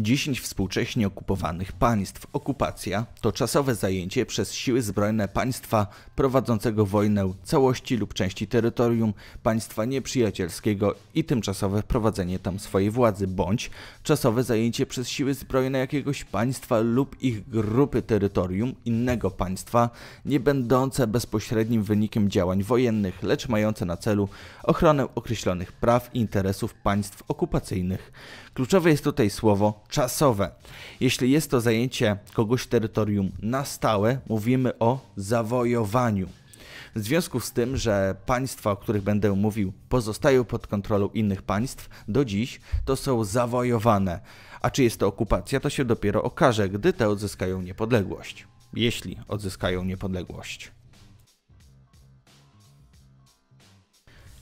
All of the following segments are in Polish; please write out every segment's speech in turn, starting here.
10 współcześnie okupowanych państw. Okupacja to czasowe zajęcie przez siły zbrojne państwa prowadzącego wojnę całości lub części terytorium państwa nieprzyjacielskiego i tymczasowe wprowadzenie tam swojej władzy, bądź czasowe zajęcie przez siły zbrojne jakiegoś państwa lub ich grupy terytorium innego państwa, nie będące bezpośrednim wynikiem działań wojennych, lecz mające na celu ochronę określonych praw i interesów państw okupacyjnych. Kluczowe jest tutaj słowo czasowe. Jeśli jest to zajęcie kogoś terytorium na stałe, mówimy o zawojowaniu. W związku z tym, że państwa, o których będę mówił, pozostają pod kontrolą innych państw do dziś, to są zawojowane. A czy jest to okupacja, to się dopiero okaże, gdy te odzyskają niepodległość. Jeśli odzyskają niepodległość.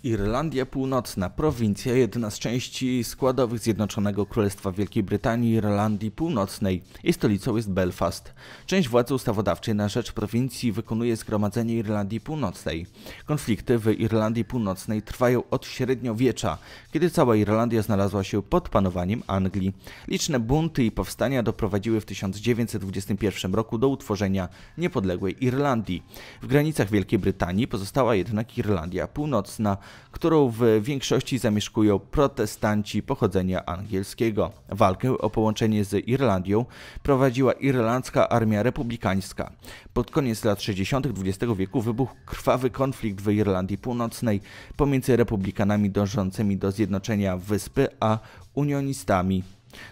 Irlandia Północna, prowincja, jedna z części składowych Zjednoczonego Królestwa Wielkiej Brytanii i Irlandii Północnej. Jej stolicą jest Belfast. Część władzy ustawodawczej na rzecz prowincji wykonuje Zgromadzenie Irlandii Północnej. Konflikty w Irlandii Północnej trwają od średniowiecza, kiedy cała Irlandia znalazła się pod panowaniem Anglii. Liczne bunty i powstania doprowadziły w 1921 roku do utworzenia niepodległej Irlandii. W granicach Wielkiej Brytanii pozostała jednak Irlandia Północna, którą w większości zamieszkują protestanci pochodzenia angielskiego. Walkę o połączenie z Irlandią prowadziła Irlandzka Armia Republikańska. Pod koniec lat 60. XX wieku wybuchł krwawy konflikt w Irlandii Północnej pomiędzy republikanami dążącymi do zjednoczenia wyspy, a unionistami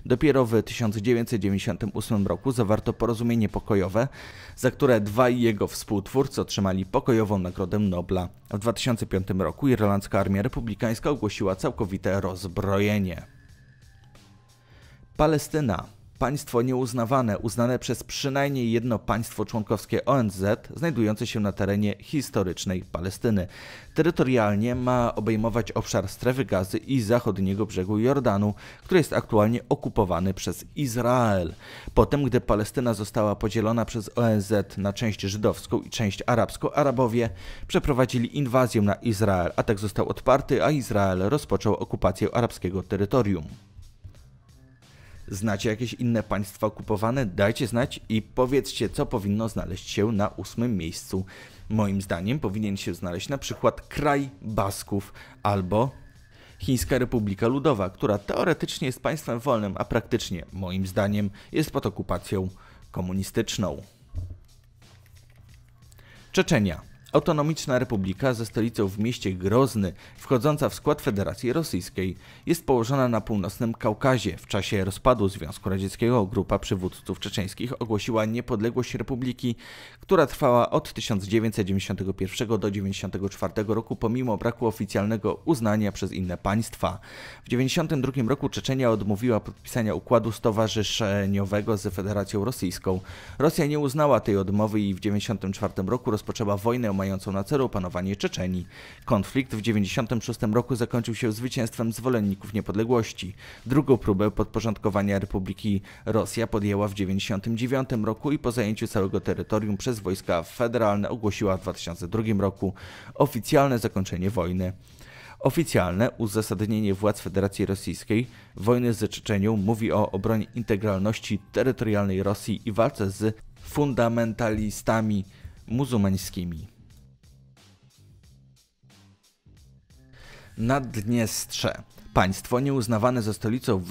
Dopiero w 1998 roku zawarto porozumienie pokojowe, za które dwaj jego współtwórcy otrzymali pokojową Nagrodę Nobla. W 2005 roku Irlandzka Armia Republikańska ogłosiła całkowite rozbrojenie. Palestyna państwo nieuznawane, uznane przez przynajmniej jedno państwo członkowskie ONZ, znajdujące się na terenie historycznej Palestyny. Terytorialnie ma obejmować obszar strefy gazy i zachodniego brzegu Jordanu, który jest aktualnie okupowany przez Izrael. Potem, gdy Palestyna została podzielona przez ONZ na część żydowską i część arabską, Arabowie przeprowadzili inwazję na Izrael. Atak został odparty, a Izrael rozpoczął okupację arabskiego terytorium. Znacie jakieś inne państwa okupowane? Dajcie znać i powiedzcie, co powinno znaleźć się na ósmym miejscu. Moim zdaniem powinien się znaleźć na przykład kraj Basków albo Chińska Republika Ludowa, która teoretycznie jest państwem wolnym, a praktycznie, moim zdaniem, jest pod okupacją komunistyczną. Czeczenia. Autonomiczna Republika ze stolicą w mieście Grozny, wchodząca w skład Federacji Rosyjskiej, jest położona na północnym Kaukazie. W czasie rozpadu Związku Radzieckiego grupa przywódców czeczeńskich ogłosiła niepodległość republiki, która trwała od 1991 do 1994 roku pomimo braku oficjalnego uznania przez inne państwa. W 1992 roku Czeczenia odmówiła podpisania układu stowarzyszeniowego z Federacją Rosyjską. Rosja nie uznała tej odmowy i w 1994 roku rozpoczęła wojnę o mającą na celu opanowanie Czeczenii. Konflikt w 1996 roku zakończył się zwycięstwem zwolenników niepodległości. Drugą próbę podporządkowania Republiki Rosja podjęła w 1999 roku i po zajęciu całego terytorium przez wojska federalne ogłosiła w 2002 roku oficjalne zakończenie wojny. Oficjalne uzasadnienie władz Federacji Rosyjskiej wojny z Czeczenią mówi o obronie integralności terytorialnej Rosji i walce z fundamentalistami muzułmańskimi. Naddniestrze, państwo nieuznawane za stolicą w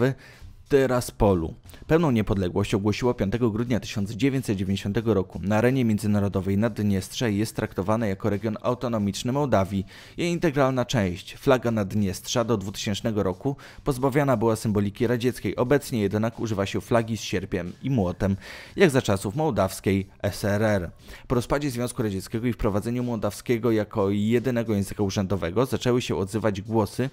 Tyraspolu. Pełną niepodległość ogłosiło 5 grudnia 1990 roku. Na arenie międzynarodowej Naddniestrze jest traktowane jako region autonomiczny Mołdawii. Jej integralna część, flaga Naddniestrza do 2000 roku, pozbawiana była symboliki radzieckiej. Obecnie jednak używa się flagi z sierpiem i młotem, jak za czasów mołdawskiej SRR. Po rozpadzie Związku Radzieckiego i wprowadzeniu mołdawskiego jako jedynego języka urzędowego zaczęły się odzywać głosy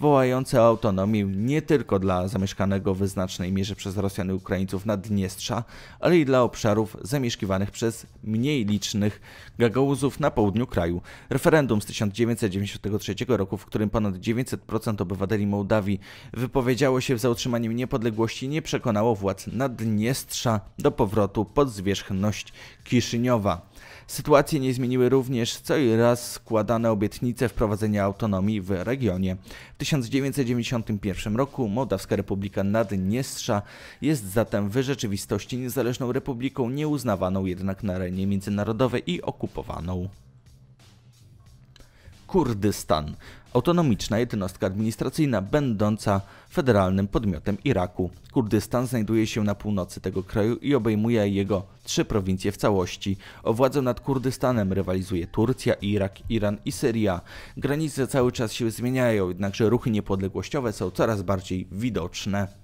wołające o autonomię nie tylko dla zamieszkanego w w znacznej mierze przez Rosjan i Ukraińców Naddniestrza, ale i dla obszarów zamieszkiwanych przez mniej licznych Gagauzów na południu kraju. Referendum z 1993 roku, w którym ponad 900% obywateli Mołdawii wypowiedziało się za utrzymaniem niepodległości, nie przekonało władz Naddniestrza do powrotu pod zwierzchność Kiszyniowa. Sytuacje nie zmieniły również co i raz składane obietnice wprowadzenia autonomii w regionie. W 1991 roku Mołdawska Republika Naddniestrza jest zatem w rzeczywistości niezależną republiką, nieuznawaną jednak na arenie międzynarodowej i okupowaną. Kurdystan, autonomiczna jednostka administracyjna będąca federalnym podmiotem Iraku. Kurdystan znajduje się na północy tego kraju i obejmuje jego trzy prowincje w całości. O władzę nad Kurdystanem rywalizuje Turcja, Irak, Iran i Syria. Granice cały czas się zmieniają, jednakże ruchy niepodległościowe są coraz bardziej widoczne.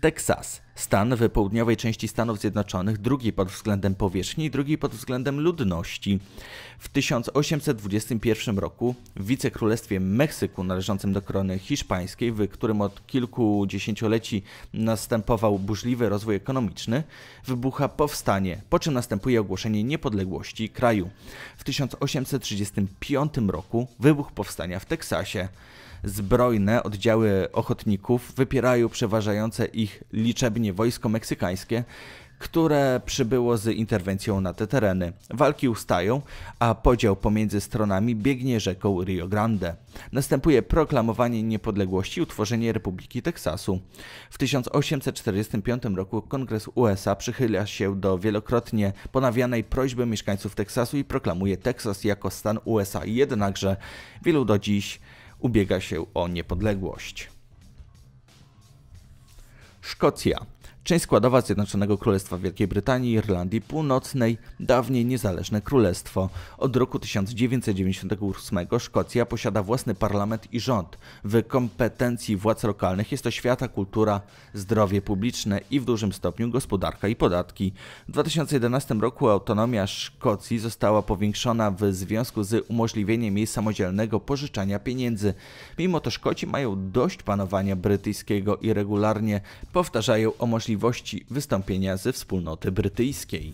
Teksas, stan w południowej części Stanów Zjednoczonych, drugi pod względem powierzchni i drugi pod względem ludności. W 1821 roku w wicekrólestwie Meksyku należącym do korony hiszpańskiej, w którym od kilku dziesięcioleci następował burzliwy rozwój ekonomiczny, wybucha powstanie, po czym następuje ogłoszenie niepodległości kraju. W 1835 roku wybuch powstania w Teksasie zbrojne oddziały ochotników wypierają przeważające ich liczebnie wojsko meksykańskie, które przybyło z interwencją na te tereny. Walki ustają, a podział pomiędzy stronami biegnie rzeką Rio Grande. Następuje proklamowanie niepodległości i utworzenie Republiki Teksasu. W 1845 roku Kongres USA przychyla się do wielokrotnie ponawianej prośby mieszkańców Teksasu i proklamuje Teksas jako stan USA, jednakże wielu do dziś ubiega się o niepodległość. Szkocja. Część składowa Zjednoczonego Królestwa Wielkiej Brytanii i Irlandii Północnej, dawniej niezależne królestwo. Od roku 1998 Szkocja posiada własny parlament i rząd. W kompetencji władz lokalnych jest oświata, kultura, zdrowie publiczne i w dużym stopniu gospodarka i podatki. W 2011 roku autonomia Szkocji została powiększona w związku z umożliwieniem jej samodzielnego pożyczania pieniędzy. Mimo to Szkoci mają dość panowania brytyjskiego i regularnie powtarzają o możliwości możliwości wystąpienia ze wspólnoty brytyjskiej.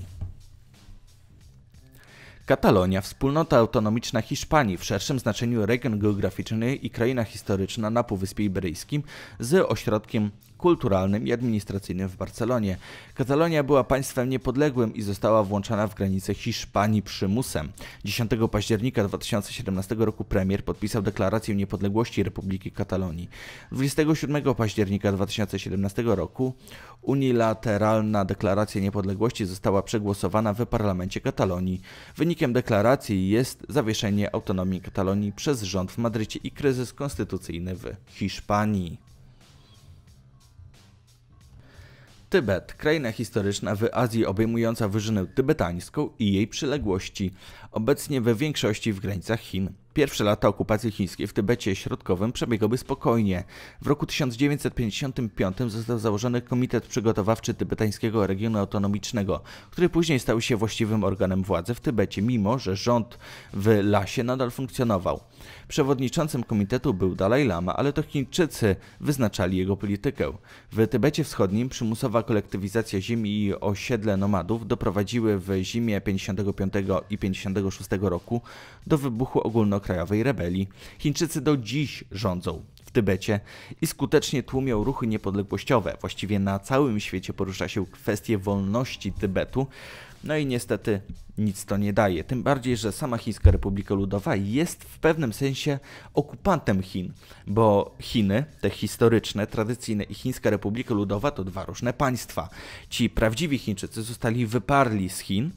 Katalonia, wspólnota autonomiczna Hiszpanii w szerszym znaczeniu region geograficzny i kraina historyczna na Półwyspie Iberyjskim z ośrodkiem kulturalnym i administracyjnym w Barcelonie. Katalonia była państwem niepodległym i została włączona w granice Hiszpanii przymusem. 10 października 2017 roku premier podpisał deklarację niepodległości Republiki Katalonii. 27 października 2017 roku unilateralna deklaracja niepodległości została przegłosowana w parlamencie Katalonii. Wynikiem Skutkiem deklaracji jest zawieszenie autonomii Katalonii przez rząd w Madrycie i kryzys konstytucyjny w Hiszpanii. Tybet, kraina historyczna w Azji obejmująca Wyżynę Tybetańską i jej przyległości, obecnie we większości w granicach Chin. Pierwsze lata okupacji chińskiej w Tybecie Środkowym przebiegły spokojnie. W roku 1955 został założony Komitet Przygotowawczy Tybetańskiego Regionu Autonomicznego, który później stał się właściwym organem władzy w Tybecie, mimo że rząd w Lasie nadal funkcjonował. Przewodniczącym komitetu był Dalai Lama, ale to Chińczycy wyznaczali jego politykę. W Tybecie Wschodnim przymusowa kolektywizacja ziemi i osiedle nomadów doprowadziły w zimie 55 i 56 roku do wybuchu ogólno wolnokrajowej rebelii. Chińczycy do dziś rządzą w Tybecie i skutecznie tłumią ruchy niepodległościowe. Właściwie na całym świecie porusza się kwestie wolności Tybetu. No i niestety nic to nie daje. Tym bardziej, że sama Chińska Republika Ludowa jest w pewnym sensie okupantem Chin, bo Chiny, te historyczne, tradycyjne i Chińska Republika Ludowa to dwa różne państwa. Ci prawdziwi Chińczycy zostali wyparli z Chin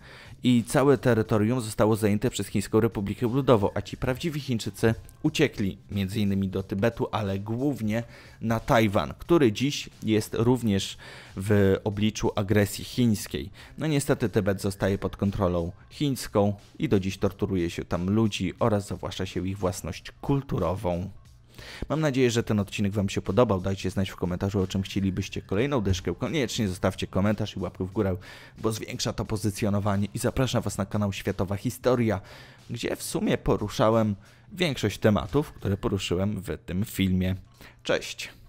i całe terytorium zostało zajęte przez Chińską Republikę Ludową, a ci prawdziwi Chińczycy uciekli m.in. do Tybetu, ale głównie na Tajwan, który dziś jest również w obliczu agresji chińskiej. No niestety Tybet zostaje pod kontrolą chińską i do dziś torturuje się tam ludzi oraz zawłaszcza się ich własność kulturową. Mam nadzieję, że ten odcinek Wam się podobał. Dajcie znać w komentarzu, o czym chcielibyście kolejną deszkę. Koniecznie zostawcie komentarz i łapkę w górę, bo zwiększa to pozycjonowanie. I zapraszam Was na kanał Światowa Historia, gdzie w sumie poruszałem większość tematów, które poruszyłem w tym filmie. Cześć!